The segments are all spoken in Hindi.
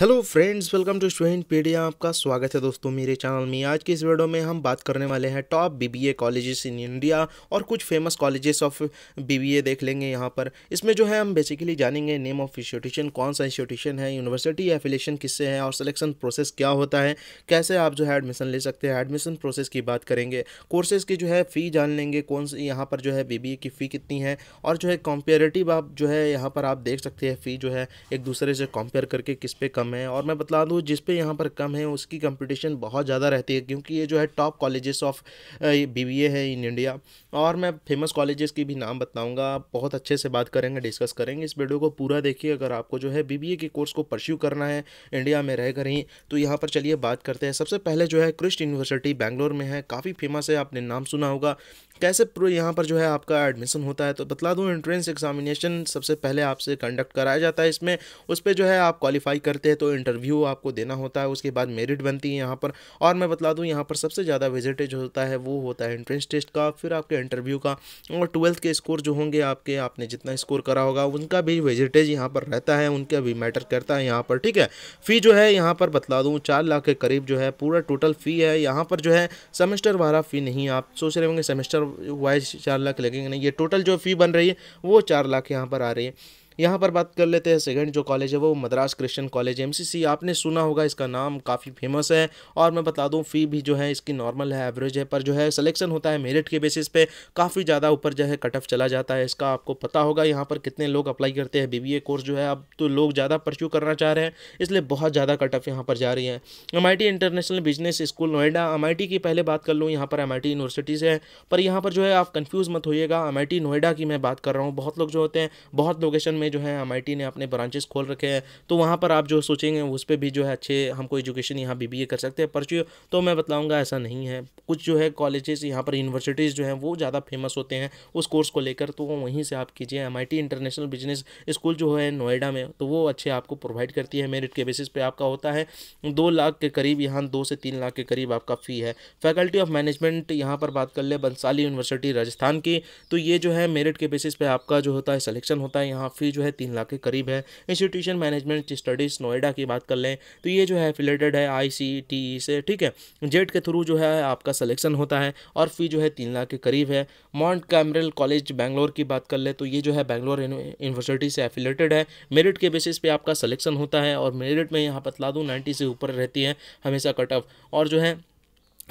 hello friends welcome to Studentpedia आपका स्वागत है दोस्तों मेरे चैनल में आज के इस वीडियो में हम बात करने वाले हैं top BBA colleges in India और कुछ फेमस कॉलेजेस ऑफ बीबीए देख लेंगे यहाँ पर इसमें जो है हम बेसिकली जानेंगे नेम ऑफ इंस्टीट्यूशन कौन सा इंस्टीट्यूशन है यूनिवर्सिटी एफिलेशन किससे है और सलेक्शन प्रोसेस क्या होता है कैसे आप जो है एडमिशन ले सकते हैं एडमिशन प्रोसेस की बात करेंगे कोर्सेज़ की जो है फ़ी जान लेंगे कौन सी यहाँ पर जो है बी की फ़ी कितनी है और जो है कंपेरेटिव आप जो है यहाँ पर आप देख सकते हैं फ़ी जो है एक दूसरे से कंपेयर करके किस पे कम कम है और मैं बता दूँ जिस पे यहाँ पर कम है उसकी कंपटीशन बहुत ज़्यादा रहती है क्योंकि ये जो है top colleges of B B A है इन इंडिया और मैं फेमस कॉलेजेस की भी नाम बताऊँगा बहुत अच्छे से बात करेंगे डिस्कस करेंगे इस वीडियो को पूरा देखिए अगर आपको जो है बी बी ए के कोर्स को परस्यू करना है इंडिया में रह कर ही तो यहाँ पर चलिए बात करते हैं सबसे पहले जो है क्रिस्ट यूनिवर्सिटी बैंगलोर में है काफ़ी फेमस है आपने नाम सुना होगा कैसे यहाँ पर जो है आपका एडमिशन होता है तो बतला दूँ एंट्रेंस एग्जामिनेशन सबसे पहले आपसे कंडक्ट कराया जाता है इसमें उस पर जो है आप क्वालिफाई करते हैं तो इंटरव्यू आपको देना होता है उसके बाद मेरिट बनती है यहाँ पर और मैं बतला दूँ यहाँ पर सबसे ज़्यादा विजिटेज होता है वो होता है एंट्रेंस टेस्ट का फिर आपके इंटरव्यू का और ट्वेल्थ के स्कोर जो होंगे आपके आपने जितना स्कोर करा होगा उनका भी विजिटेज यहाँ पर रहता है उनका भी मैटर करता है यहाँ पर ठीक है फ़ी जो है यहाँ पर बतला दूँ चार लाख के करीब जो है पूरा टोटल फ़ी है यहाँ पर जो है सेमेस्टर वाला फ़ी नहीं आप सोच रहे होंगे सेमेस्टर वाइज चार लाख लगेंगे नहीं ये टोटल जो फ़ी बन रही है वो चार लाख यहाँ पर आ रही है यहाँ पर बात कर लेते हैं सेकंड जो कॉलेज है वो मद्रास क्रिश्चियन कॉलेज एमसीसी आपने सुना होगा इसका नाम काफ़ी फेमस है और मैं बता दूँ फ़ी भी जो है इसकी नॉर्मल है एवरेज है पर जो है सिलेक्शन होता है मेरिट के बेसिस पे काफ़ी ज़्यादा ऊपर जो है कट ऑफ चला जाता है इसका आपको पता होगा यहाँ पर कितने लोग अप्लाई करते हैं बी कोर्स जो है अब तो लोग ज़्यादा परस्यू करना चाह रहे हैं इसलिए बहुत ज़्यादा कट ऑफ यहाँ पर जा रही है AIM international business school Noida AIM की पहले बात कर लूँ यहाँ पर एम यूनिवर्सिटीज़ है पर यहाँ पर जो है आप कन्फ्यूज़ मत होइएगा एम नोएडा की मैं बात कर रहा हूँ बहुत लोग जो होते हैं बहुत लोकेशन में में जो है एम ने अपने ब्रांचेस खोल रखे हैं तो वहाँ पर आप जो सोचेंगे उस पर भी जो है अच्छे हमको एजुकेशन यहाँ बी कर सकते हैं परचू तो मैं बताऊँगा ऐसा नहीं है कुछ जो है कॉलेजेस यहाँ पर यूनिवर्सिटीज़ जो हैं वो ज़्यादा फेमस होते हैं उस कोर्स को लेकर तो वहीं से आप कीजिए एम इंटरनेशनल बिजनेस स्कूल जो है नोएडा में तो वो अच्छे आपको प्रोवाइड करती है मेरिट के बेसिस पर आपका होता है दो लाख के करीब यहाँ दो से तीन लाख के करीब आपका फ़ी है फैकल्टी ऑफ मैनेजमेंट यहाँ पर बात कर ले बंसाली यूनिवर्सिटी राजस्थान की तो ये जो है मेरिट के बेसिस पे आपका जो होता है सिलेक्शन होता है यहाँ फ़ी जो है तीन लाख के करीब है इंस्टीट्यूशन मैनेजमेंट स्टडीज़ नोएडा की बात कर लें तो ये जो है एफिलेटेड है आई e से ठीक है जेट के थ्रू जो है आपका सलेक्शन होता है और फी जो है तीन लाख के करीब है माउंट कैमरल कॉलेज बैंगलोर की बात कर लें तो ये जो है बैंगलोर यूनिवर्सिटी से एफिलेटेड है मेरिट के बेसिस पे आपका सलेक्शन होता है और मेरिट में यहाँ बतला दूँ नाइन्टी से ऊपर रहती है हमेशा कट ऑफ और जो है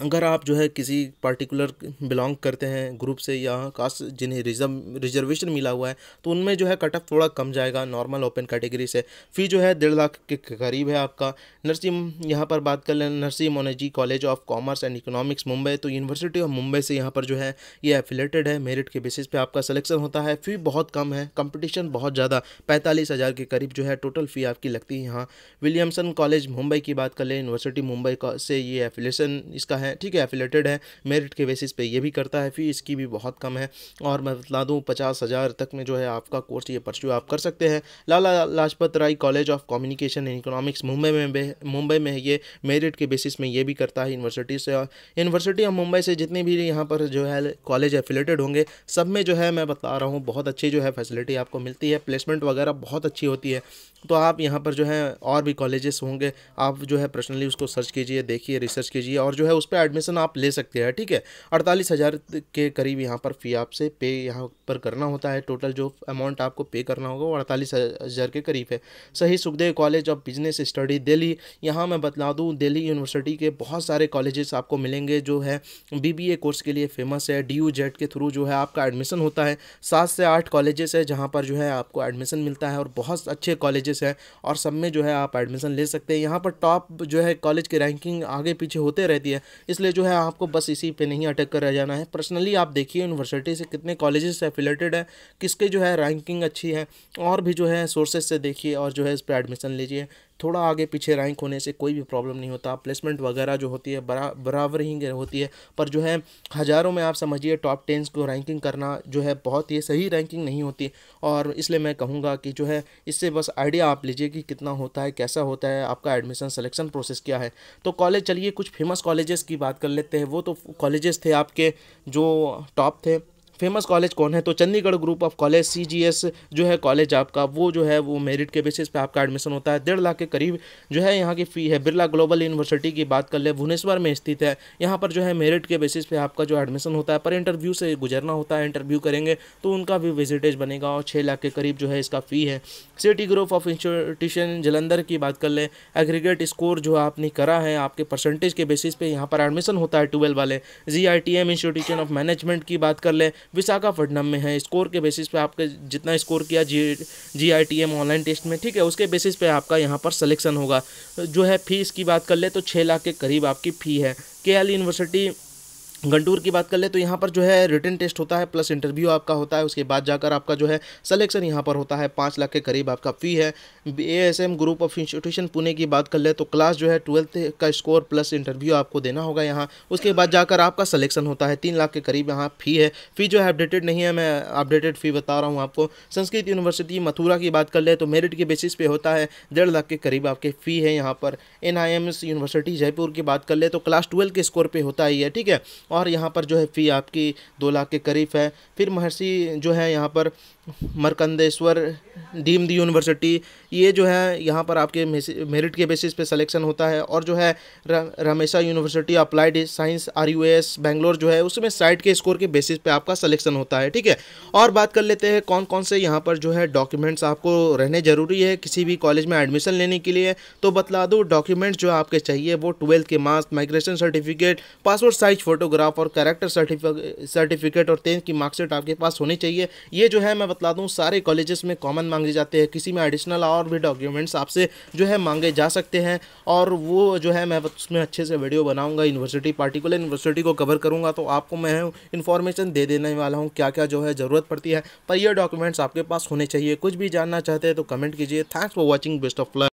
अगर आप जो है किसी पार्टिकुलर बिलोंग करते हैं ग्रुप से या कास्ट जिन्हें रिजर्व रिजर्वेशन मिला हुआ है तो उनमें जो है कट ऑफ थोड़ा कम जाएगा नॉर्मल ओपन कैटेगरी से फ़ी जो है डेढ़ लाख के करीब है आपका नर्सिंग यहाँ पर बात कर लें Narsee Monjee college of commerce and economics Mumbai तो यूनिवर्सिटी ऑफ मुंबई से यहाँ पर जो है ये एफिलेटेड है मेरिट के बेसिस पर आपका सलेक्शन होता है फ़ी बहुत कम है कंपटिशन बहुत ज़्यादा पैंतालीस हज़ार के करीब जो है टोटल फ़ी आपकी लगती है यहाँ विलियमसन कॉलेज मुंबई की बात कर लें यूनिवर्सिटी मुंबई से ये एफिलेशन इसका है ठीक है एफिलेटेड है मेरिट के बेसिस पे ये भी करता है फ़ीस की भी बहुत कम है और मैं बता दूँ पचास हज़ार तक में जो है आपका कोर्स ये परस्यू आप कर सकते हैं Lala Lajpat Rai college of communication and economics Mumbai में मुंबई में ये मेरिट के बेसिस में ये भी करता है यूनिवर्सिटी से यूनिवर्सिटी ऑफ मुंबई से जितने भी यहाँ पर जो है कॉलेज एफिलेटेड होंगे सब में जो है मैं बता रहा हूँ बहुत अच्छी जो है फैसिलिटी आपको मिलती है प्लेसमेंट वगैरह बहुत अच्छी होती है तो आप यहाँ पर जो है और भी कॉलेजेस होंगे आप जो है पर्सनली उसको सर्च कीजिए देखिए रिसर्च कीजिए और जो है उस पर एडमिशन आप ले सकते हैं ठीक है अड़तालीस हज़ार के करीब यहाँ पर फ़ी आपसे पे यहाँ पर करना होता है टोटल जो अमाउंट आपको पे करना होगा वो अड़तालीस हज़ार के करीब है सही Sukhdev college of business study Delhi यहाँ मैं बता दूँ दिल्ली यूनिवर्सिटी के बहुत सारे कॉलेजेस आपको मिलेंगे जो है बी कोर्स के लिए फेमस है डी के थ्रू जो है आपका एडमिशन होता है सात से आठ कॉलेजेस है जहाँ पर जो है आपको एडमिशन मिलता है और बहुत अच्छे कॉलेजेस कॉलेजेस हैं और सब में जो है आप एडमिशन ले सकते हैं यहाँ पर टॉप जो है कॉलेज की रैंकिंग आगे पीछे होते रहती है इसलिए जो है आपको बस इसी पे नहीं अटक कर रह जाना है पर्सनली आप देखिए यूनिवर्सिटी से कितने कॉलेजेस से एफिलेटेड है किसके जो है रैंकिंग अच्छी है और भी जो है सोर्सेज से देखिए और जो है इस पर एडमिशन लीजिए थोड़ा आगे पीछे रैंक होने से कोई भी प्रॉब्लम नहीं होता प्लेसमेंट वगैरह जो होती है बरा बराबर ही होती है पर जो है हज़ारों में आप समझिए टॉप टेंस को रैंकिंग करना जो है बहुत ही सही रैंकिंग नहीं होती और इसलिए मैं कहूँगा कि जो है इससे बस आइडिया आप लीजिए कि कितना होता है कैसा होता है आपका एडमिशन सलेक्शन प्रोसेस क्या है तो कॉलेज चलिए कुछ फेमस कॉलेजेस की बात कर लेते हैं वो तो कॉलेजेस थे आपके जो टॉप थे फेमस कॉलेज कौन है तो Chandigarh group of colleges जो है कॉलेज आपका वो जो है वो मेरिट के बेसिस पे आपका एडमिशन होता है डेढ़ लाख के करीब जो है यहाँ की फ़ी है बिरला ग्लोबल यूनिवर्सिटी की बात कर ले भुवनेश्वर में स्थित है यहाँ पर जो है मेरिट के बेसिस पे आपका जो एडमिशन होता है पर इंटरव्यू से गुजरना होता है इंटरव्यू करेंगे तो उनका भी विजिटेज बनेगा और छः लाख के करीब जो है इसका फ़ी है city group of institution Jalandhar की बात कर लें एग्रीगेट स्कोर जो आपने करा है आपके परसेंटेज के बेसिस पर यहाँ पर एडमिशन होता है ट्वेल्व वाले G I T M institution of management की बात कर लें विशाखापट्टनम में है स्कोर के बेसिस पे आपके जितना स्कोर किया जी G I T M online test में ठीक है उसके बेसिस पे आपका यहाँ पर सिलेक्शन होगा जो है फ़ीस की बात कर ले तो छः लाख के करीब आपकी फ़ी है के एल यूनिवर्सिटी घंटूर की बात कर ले तो यहाँ पर जो है रिटर्न टेस्ट होता है प्लस इंटरव्यू आपका होता है उसके बाद जाकर आपका जो है सलेक्शन यहाँ पर होता है पाँच लाख के करीब आपका फ़ी है ASM group of institution Pune की बात कर ले तो क्लास जो है ट्वेल्थ का स्कोर प्लस इंटरव्यू आपको देना होगा यहाँ उसके बाद जाकर आपका सलेक्शन होता है तीन लाख के करीब यहाँ फ़ी है फ़ी जो है अपडेटेड नहीं है मैं अपडेटेड फ़ी बता रहा हूँ आपको संस्कृत यूनिवर्सिटी मथुरा की बात कर ले तो मेरिट के बेसिस पे होता है डेढ़ लाख के करीब आपके फ़ी है यहाँ पर एन यूनिवर्सिटी जयपुर की बात कर ले तो क्लास ट्वेल्व के स्कोर पर होता ही है ठीक है और यहाँ पर जो है फ़ी आपकी दो लाख के करीब है फिर महर्षि जो है यहाँ पर मरकंदेश्वर डीम्ड यूनिवर्सिटी ये जो है यहाँ पर आपके मेरिट के बेसिस पे सिलेक्शन होता है और जो है Ramaiah university applied science R U S Bangalore जो है उसमें साइट के स्कोर के बेसिस पे आपका सिलेक्शन होता है ठीक है और बात कर लेते हैं कौन कौन से यहाँ पर जो है डॉक्यूमेंट्स आपको रहने ज़रूरी है किसी भी कॉलेज में एडमिशन लेने के लिए तो बतला दो डॉक्यूमेंट्स जो आपके चाहिए वो ट्वेल्थ के marks migration certificate passport size photograph photograph और करेक्टर सर्टिफिकेट और टेंथ की मार्कशीट आपके पास होनी चाहिए ये जो है मैं बता दूँ सारे कॉलेजेस में कॉमन मांगे जाते हैं किसी में एडिशनल और भी डॉक्यूमेंट्स आपसे जो है मांगे जा सकते हैं और वो जो है मैं उसमें अच्छे से वीडियो बनाऊँगा यूनिवर्सिटी पार्टिकुलर यूनिवर्सिटी को कवर करूँगा तो आपको मैं इन्फॉर्मेशन दे देने वाला हूँ क्या क्या जो है ज़रूरत पड़ती है पर यह डॉक्यूमेंट्स आपके पास होने चाहिए कुछ भी जानना चाहते हैं तो कमेंट कीजिए thanks for watching best of luck